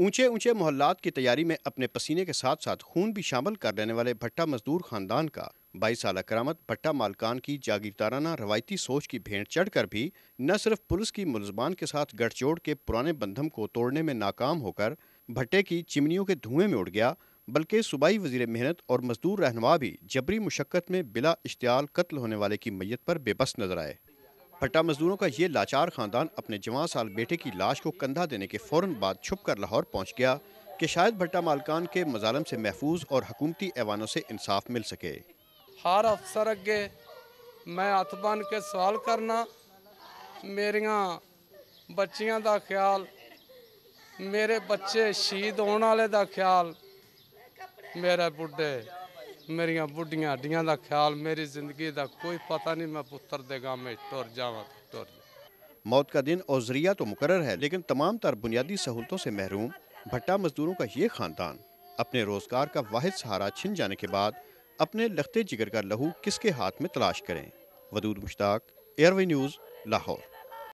ऊंचे ऊंचे मोहल्लात की तैयारी में अपने पसीने के साथ साथ खून भी शामिल कर लेने वाले भट्टा मजदूर खानदान का बाईस साल करामत भट्टा मालकान की जागीरदाराना रवायती सोच की भेंट चढ़कर भी न सिर्फ पुलिस की मुलजमान के साथ गठजोड़ के पुराने बंधम को तोड़ने में नाकाम होकर भट्टे की चिमनियों के धुएं में उड़ गया बल्कि सूबाई वजीर मेहनत और मजदूर रहनुमा भी जबरी मुशक्क़त में बिला इश्तियाल कत्ल होने वाले की मैयत पर बेबस नजर आए भट्टा मजदूरों का ये लाचार खानदान अपने जवान साल बेटे की लाश को कंधा देने के फौरन बाद छुप कर लाहौर पहुँच गया कि शायद भट्टा मालकान के मजालम से महफूज और हकूमती ऐवानों से इंसाफ मिल सके हर अफसर अगे मैं हथ बन के सवाल करना मेरिया बच्चिया का ख्याल मेरे बच्चे शहीद होने वाले का ख्याल मेरे बुढ़े मेरिया बुढ़िया हड्डियां का ख्याल मेरी जिंदगी का कोई पता नहीं मैं पुत्र देगा मैं टुर जावा जा मौत का दिन और जरिया तो मुकर है लेकिन तमाम तर बुनियादी सहूलतों से महरूम भट्टा मजदूरों का ये खानदान अपने रोजगार का वाद सहारा छिन जाने के बाद अपने लखते जिगर का लहू किसके हाथ में तलाश करें वदूद मुश्ताक एयरवे न्यूज़ लाहौर